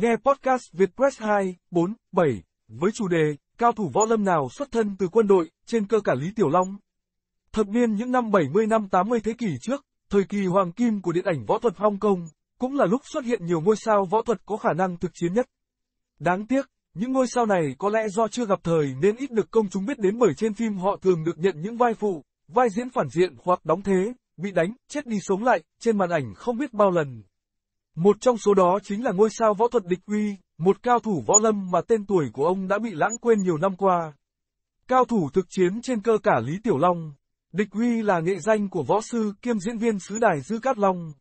Nghe podcast Việt Press 2, 4, 7 với chủ đề Cao thủ võ lâm nào xuất thân từ quân đội trên cơ cả Lý Tiểu Long. Thập niên những năm 70 năm 80 thế kỷ trước, thời kỳ hoàng kim của điện ảnh võ thuật Hong Kong, cũng là lúc xuất hiện nhiều ngôi sao võ thuật có khả năng thực chiến nhất. Đáng tiếc, những ngôi sao này có lẽ do chưa gặp thời nên ít được công chúng biết đến bởi trên phim họ thường được nhận những vai phụ, vai diễn phản diện hoặc đóng thế, bị đánh, chết đi sống lại, trên màn ảnh không biết bao lần. Một trong số đó chính là ngôi sao võ thuật địch uy, một cao thủ võ lâm mà tên tuổi của ông đã bị lãng quên nhiều năm qua. Cao thủ thực chiến trên cơ cả Lý Tiểu Long. Địch uy là nghệ danh của võ sư kiêm diễn viên xứ đài Dư Cát Long.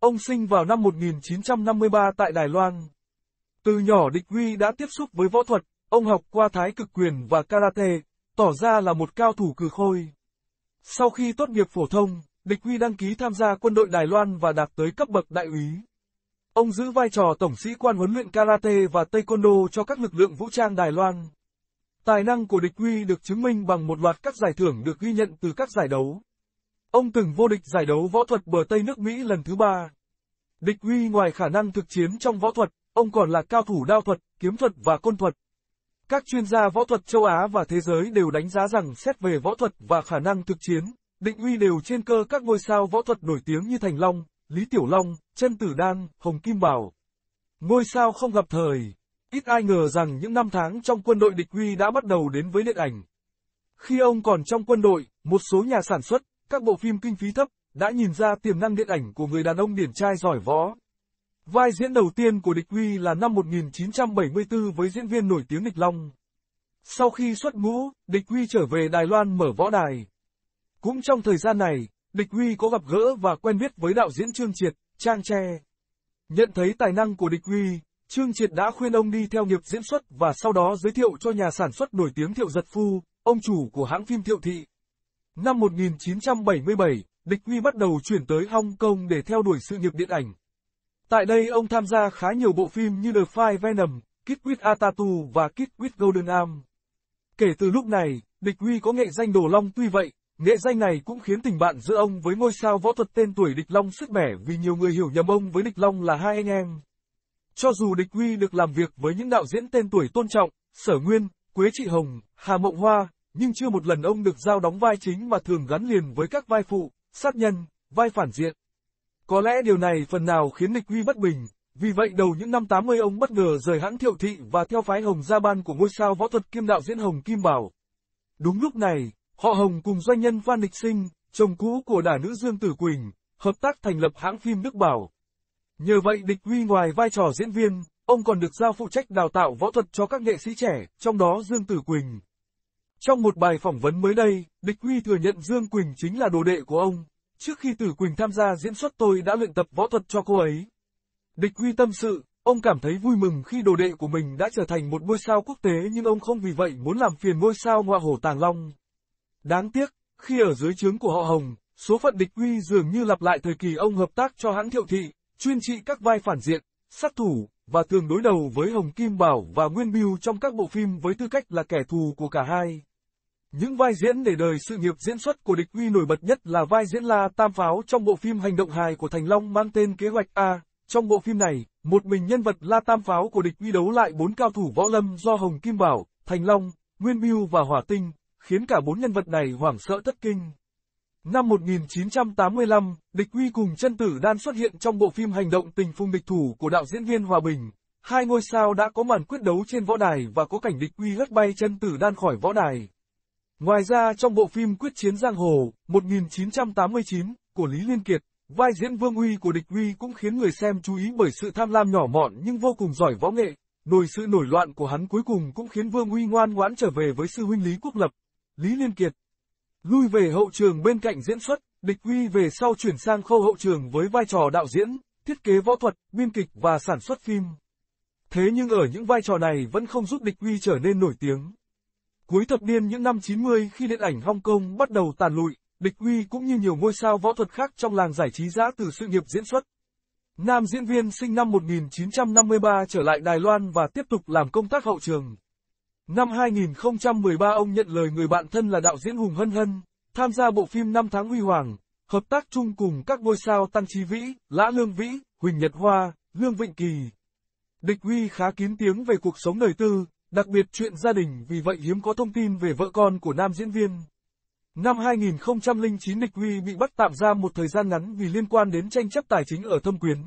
Ông sinh vào năm 1953 tại Đài Loan. Từ nhỏ Địch uy đã tiếp xúc với võ thuật, ông học qua thái cực quyền và karate, tỏ ra là một cao thủ cừ khôi. Sau khi tốt nghiệp phổ thông, Địch Huy đăng ký tham gia quân đội Đài Loan và đạt tới cấp bậc đại úy. Ông giữ vai trò tổng sĩ quan huấn luyện karate và taekwondo cho các lực lượng vũ trang Đài Loan. Tài năng của địch Huy được chứng minh bằng một loạt các giải thưởng được ghi nhận từ các giải đấu. Ông từng vô địch giải đấu võ thuật bờ Tây nước Mỹ lần thứ ba. Địch Huy ngoài khả năng thực chiến trong võ thuật, ông còn là cao thủ đao thuật, kiếm thuật và côn thuật. Các chuyên gia võ thuật châu Á và thế giới đều đánh giá rằng xét về võ thuật và khả năng thực chiến, Địch Huy đều trên cơ các ngôi sao võ thuật nổi tiếng như Thành Long, Lý Tiểu Long, chân tử đan, hồng kim bảo. Ngôi sao không gặp thời, ít ai ngờ rằng những năm tháng trong quân đội địch huy đã bắt đầu đến với điện ảnh. Khi ông còn trong quân đội, một số nhà sản xuất, các bộ phim kinh phí thấp, đã nhìn ra tiềm năng điện ảnh của người đàn ông điển trai giỏi võ. Vai diễn đầu tiên của Địch Huy là năm 1974 với diễn viên nổi tiếng Địch Long. Sau khi xuất ngũ, Địch Huy trở về Đài Loan mở võ đài. Cũng trong thời gian này, Địch Huy có gặp gỡ và quen biết với đạo diễn Trương Triệt, Trang Tre. Nhận thấy tài năng của Địch Huy, Trương Triệt đã khuyên ông đi theo nghiệp diễn xuất và sau đó giới thiệu cho nhà sản xuất nổi tiếng Thiệu Giật Phu, ông chủ của hãng phim Thiệu Thị. Năm 1977, Địch Huy bắt đầu chuyển tới Hong Kong để theo đuổi sự nghiệp điện ảnh. Tại đây ông tham gia khá nhiều bộ phim như The Five Venom, Kid with Atatu và Kid with Golden Arm. Kể từ lúc này, Địch Huy có nghệ danh Đồ Long tuy vậy, Nghệ danh này cũng khiến tình bạn giữa ông với ngôi sao võ thuật tên tuổi Địch Long sứt mẻ vì nhiều người hiểu nhầm ông với Địch Long là hai anh em. Cho dù Địch Huy được làm việc với những đạo diễn tên tuổi tôn trọng, Sở Nguyên, Quế Trị Hồng, Hà Mộng Hoa, nhưng chưa một lần ông được giao đóng vai chính mà thường gắn liền với các vai phụ, sát nhân, vai phản diện. Có lẽ điều này phần nào khiến Địch Huy bất bình, vì vậy đầu những năm 80 ông bất ngờ rời hãng thiệu thị và theo phái Hồng Gia Ban của ngôi sao võ thuật kiêm đạo diễn Hồng Kim Bảo. Đúng lúc này, Họ Hồng cùng doanh nhân Phan Địch Sinh, chồng cũ của đả nữ Dương Tử Quỳnh, hợp tác thành lập hãng phim Đức Bảo. Nhờ vậy Địch Huy ngoài vai trò diễn viên, ông còn được giao phụ trách đào tạo võ thuật cho các nghệ sĩ trẻ, trong đó Dương Tử Quỳnh. Trong một bài phỏng vấn mới đây, Địch Huy thừa nhận Dương Quỳnh chính là đồ đệ của ông. Trước khi Tử Quỳnh tham gia diễn xuất tôi đã luyện tập võ thuật cho cô ấy. Địch Huy tâm sự, ông cảm thấy vui mừng khi đồ đệ của mình đã trở thành một ngôi sao quốc tế nhưng ông không vì vậy muốn làm phiền ngôi sao ngọa hổ Tàng Long. Đáng tiếc, khi ở dưới trướng của họ Hồng, số phận địch uy dường như lặp lại thời kỳ ông hợp tác cho hãng thiệu thị, chuyên trị các vai phản diện, sát thủ, và thường đối đầu với Hồng Kim Bảo và Nguyên Biêu trong các bộ phim với tư cách là kẻ thù của cả hai. Những vai diễn để đời sự nghiệp diễn xuất của địch uy nổi bật nhất là vai diễn La Tam Pháo trong bộ phim Hành động hài của Thành Long mang tên Kế hoạch A. Trong bộ phim này, một mình nhân vật La Tam Pháo của địch uy đấu lại bốn cao thủ võ lâm do Hồng Kim Bảo, Thành Long, Nguyên Biêu và Hỏa Tinh khiến cả bốn nhân vật này hoảng sợ thất kinh. Năm 1985, Địch Huy cùng chân tử đan xuất hiện trong bộ phim hành động tình phung địch thủ của đạo diễn viên Hòa Bình. Hai ngôi sao đã có màn quyết đấu trên võ đài và có cảnh địch Huy hất bay chân tử đan khỏi võ đài. Ngoài ra trong bộ phim Quyết chiến Giang Hồ 1989 của Lý Liên Kiệt, vai diễn Vương Huy của địch Huy cũng khiến người xem chú ý bởi sự tham lam nhỏ mọn nhưng vô cùng giỏi võ nghệ. Nổi sự nổi loạn của hắn cuối cùng cũng khiến Vương Huy ngoan ngoãn trở về với sư huynh Lý Quốc Lập. Lý Liên Kiệt. Lui về hậu trường bên cạnh diễn xuất, Địch Huy về sau chuyển sang khâu hậu trường với vai trò đạo diễn, thiết kế võ thuật, biên kịch và sản xuất phim. Thế nhưng ở những vai trò này vẫn không giúp Địch Huy trở nên nổi tiếng. Cuối thập niên những năm 90 khi điện ảnh Hong Kong bắt đầu tàn lụi, Địch Huy cũng như nhiều ngôi sao võ thuật khác trong làng giải trí giã từ sự nghiệp diễn xuất. Nam diễn viên sinh năm 1953 trở lại Đài Loan và tiếp tục làm công tác hậu trường. Năm 2013 ông nhận lời người bạn thân là đạo diễn Hùng Hân Hân, tham gia bộ phim Năm tháng huy hoàng, hợp tác chung cùng các ngôi sao Tăng Chí Vĩ, Lã Lương Vĩ, Huỳnh Nhật Hoa, Lương Vịnh Kỳ. Địch Huy khá kín tiếng về cuộc sống đời tư, đặc biệt chuyện gia đình vì vậy hiếm có thông tin về vợ con của nam diễn viên. Năm 2009 Địch Huy bị bắt tạm giam một thời gian ngắn vì liên quan đến tranh chấp tài chính ở Thâm Quyến.